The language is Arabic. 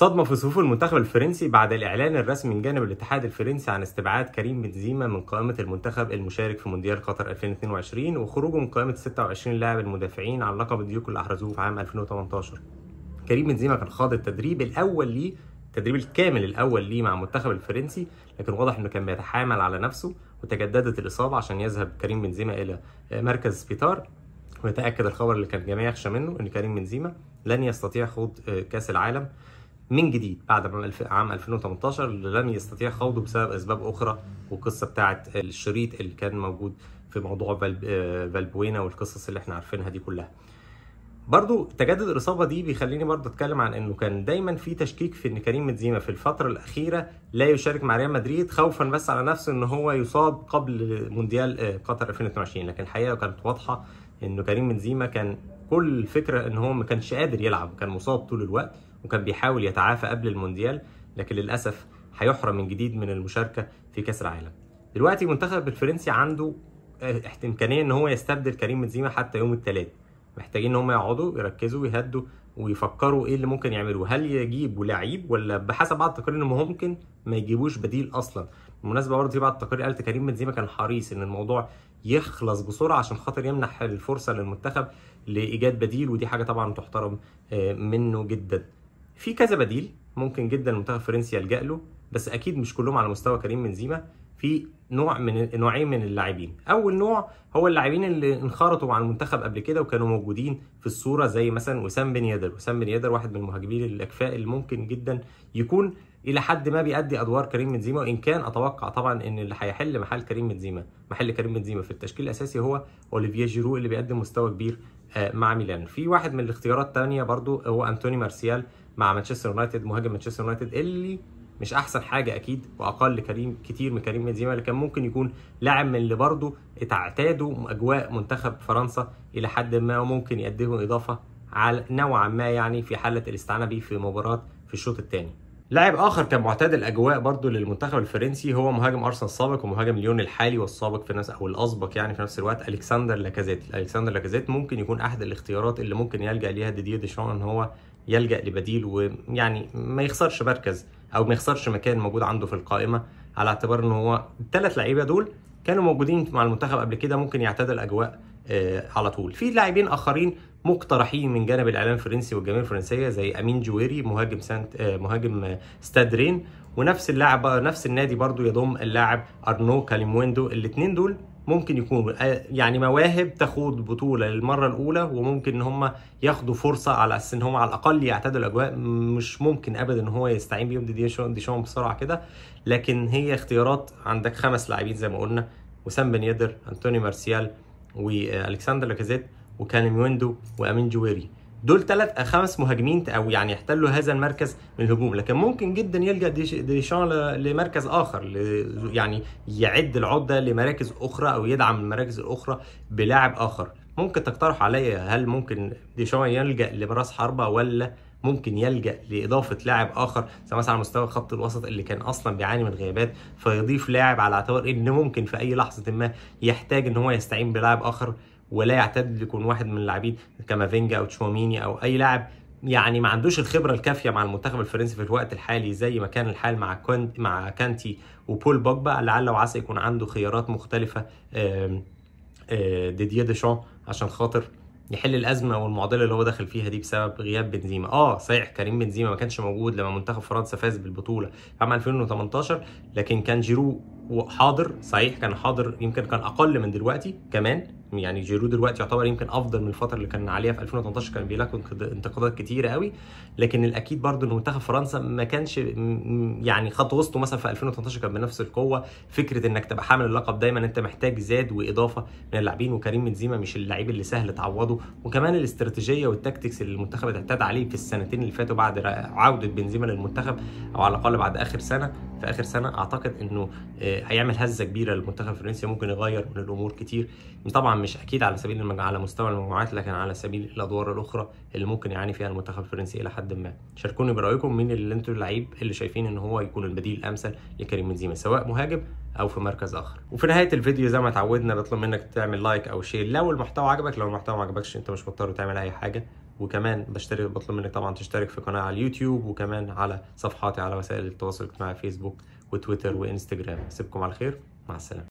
صدمة في صفوف المنتخب الفرنسي بعد الإعلان الرسمي من جانب الاتحاد الفرنسي عن استبعاد كريم بنزيما من قائمة المنتخب المشارك في مونديال قطر 2022 وخروجه من قائمة 26 لاعب المدافعين عن لقب ديوك اللي أحرزوه في عام 2018. كريم بنزيما كان خاض التدريب الأول ليه التدريب الكامل الأول ليه مع المنتخب الفرنسي لكن واضح إنه كان بيتحامل على نفسه وتجددت الإصابة عشان يذهب كريم بنزيما إلى مركز سبيتار ويتأكد الخبر اللي كان الجميع يخشى منه إن كريم بنزيما لن يستطيع خوض آه، كأس العالم من جديد بعد عام 2018 لم يستطيع خوضه بسبب اسباب اخرى والقصه بتاعه الشريط اللي كان موجود في موضوع آه، فالبوينا والقصص اللي احنا عارفينها دي كلها برضو تجدد الاصابه دي بيخليني برضو اتكلم عن انه كان دايما في تشكيك في ان كريم بنزيما في الفتره الاخيره لا يشارك مع ريال مدريد خوفا بس على نفسه ان هو يصاب قبل مونديال آه، قطر 2022 لكن الحقيقه كانت واضحه انه كريم بنزيما كان كل الفكره ان هو ما كانش قادر يلعب كان مصاب طول الوقت وكان بيحاول يتعافى قبل المونديال لكن للاسف هيحرم من جديد من المشاركه في كاس العالم دلوقتي منتخب الفرنسي عنده آه، امكانيه ان هو يستبدل كريم بنزيما حتى يوم الثلاث محتاجين ان هم يقعدوا يركزوا ويهدوا ويفكروا ايه اللي ممكن يعملوه هل يجيبوا لعيب ولا بحسب بعض التقارير ان ممكن ما يجيبوش بديل اصلا بالمناسبه برضه في بعض التقارير قالت كريم بنزيما كان حريص ان الموضوع يخلص بسرعه عشان خاطر يمنح الفرصه للمنتخب لايجاد بديل ودي حاجه طبعا تحترم آه، منه جدا في كذا بديل ممكن جدا المنتخب الفرنسي يلجا له بس اكيد مش كلهم على مستوى كريم بنزيما في نوع من نوعين من اللاعبين اول نوع هو اللاعبين اللي انخرطوا مع المنتخب قبل كده وكانوا موجودين في الصوره زي مثلا وسام بن يدر وسام بن يدر واحد من المهاجمين الاكفاء اللي ممكن جدا يكون الى حد ما بيأدي ادوار كريم بنزيما وان كان اتوقع طبعا ان اللي هيحل محل كريم بنزيما محل كريم بنزيما في التشكيل الاساسي هو اوليفيا جيرو اللي بيقدم مستوى كبير آه، مع ميلان في واحد من الاختيارات الثانيه برضو هو انتوني مارسيال مع مانشستر يونايتد مهاجم مانشستر يونايتد اللي مش احسن حاجه اكيد واقل كريم كتير من كريم بنزيما اللي كان ممكن يكون لاعب من اللي برضه اتعتادوا اجواء منتخب فرنسا الى حد ما وممكن يقدموا اضافه على نوعا ما يعني في حاله الاستعانه بيه في مباراه في الشوط الثاني لاعب اخر كان معتاد الاجواء برضه للمنتخب الفرنسي هو مهاجم ارسنال السابق ومهاجم ليون الحالي والسابق في نفس او الاسبق يعني في نفس الوقت الكسندر لاكازيت الكسندر لاكازيت ممكن يكون احد الاختيارات اللي ممكن يلجا ليها ديدي ديشان ان هو يلجا لبديل ويعني ما يخسرش مركز او ما يخسرش مكان موجود عنده في القائمه على اعتبار ان هو الثلاث لعيبه دول كانوا موجودين مع المنتخب قبل كده ممكن يعتاد الاجواء آه، على طول في لاعبين اخرين مقترحين من جانب الاعلام الفرنسي والجماهير الفرنسيه زي امين جويري مهاجم سانت آه، مهاجم آه، ستادرين ونفس اللاعب نفس النادي برضو يضم اللاعب ارنو كاليمويندو الاثنين دول ممكن يكونوا آه، يعني مواهب تاخد بطوله للمره الاولى وممكن ان هم ياخدوا فرصه على اساس ان هم على الاقل يعتادوا الاجواء مش ممكن ابدا ان هو يستعين بيهم دي دي بسرعه كده لكن هي اختيارات عندك خمس لاعبين زي ما قلنا وسام بن يدر انتوني مارسيال والكسندر لاكازيت وكان ويندو وامين جويري دول ثلاث آه، خمس مهاجمين او يعني يحتلوا هذا المركز من الهجوم لكن ممكن جدا يلجا ديشان لمركز اخر يعني يعد العده لمراكز اخرى او يدعم المراكز الاخرى بلاعب اخر ممكن تقترح عليا هل ممكن ديشان يلجا لبراس حربه ولا ممكن يلجا لاضافه لاعب اخر زي مثلا على مستوى خط الوسط اللي كان اصلا بيعاني من غيابات فيضيف لاعب على اعتبار ان ممكن في اي لحظه ما يحتاج ان هو يستعين بلاعب اخر ولا يعتاد يكون واحد من اللاعبين كافينجا او تشواميني او اي لاعب يعني ما عندوش الخبره الكافيه مع المنتخب الفرنسي في الوقت الحالي زي ما كان الحال مع كونت مع كانتي وبول بوجبا لعل وعسى يكون عنده خيارات مختلفه آه، ديديا ديشان عشان خاطر يحل الازمه والمعضله اللي هو داخل فيها دي بسبب غياب بنزيما اه صحيح كريم بنزيما ما كانش موجود لما منتخب فرنسا فاز بالبطوله عام 2018 لكن كان جيرو حاضر صحيح كان حاضر يمكن كان اقل من دلوقتي كمان يعني جيرو دلوقتي يعتبر يمكن افضل من الفتره اللي كان عليها في 2018 كان بيلاقوا انتقادات كتيره قوي لكن الاكيد برضو ان منتخب فرنسا ما كانش يعني خط وسطه مثلا في 2018 كان بنفس القوه فكره انك تبقى حامل اللقب دايما انت محتاج زاد واضافه من اللاعبين وكريم بنزيما مش اللعيب اللي سهل تعوضه وكمان الاستراتيجيه والتكتكس اللي المنتخب اعتاد عليه في السنتين اللي فاتوا بعد عوده بنزيما للمنتخب او على الاقل بعد اخر سنه في اخر سنه اعتقد انه آه، هيعمل هزه كبيره للمنتخب الفرنسي ممكن يغير من الامور كتير طبعا مش اكيد على سبيل المج... على مستوى المجموعات لكن على سبيل الادوار الاخرى اللي ممكن يعاني فيها المنتخب الفرنسي الى حد ما شاركوني برايكم مين اللي انتوا اللعيب اللي شايفين ان هو يكون البديل الامثل لكريم بنزيما سواء مهاجم او في مركز اخر وفي نهايه الفيديو زي ما اتعودنا بطلب منك تعمل لايك او شير لو المحتوى عجبك لو المحتوى ما عجبكش انت مش مضطر تعمل اي حاجه وكمان بشترك بطلب منك طبعا تشترك في قناه على اليوتيوب وكمان على صفحاتي على وسائل التواصل الاجتماعي فيسبوك وتويتر وانستجرام اسيبكم على خير مع السلامه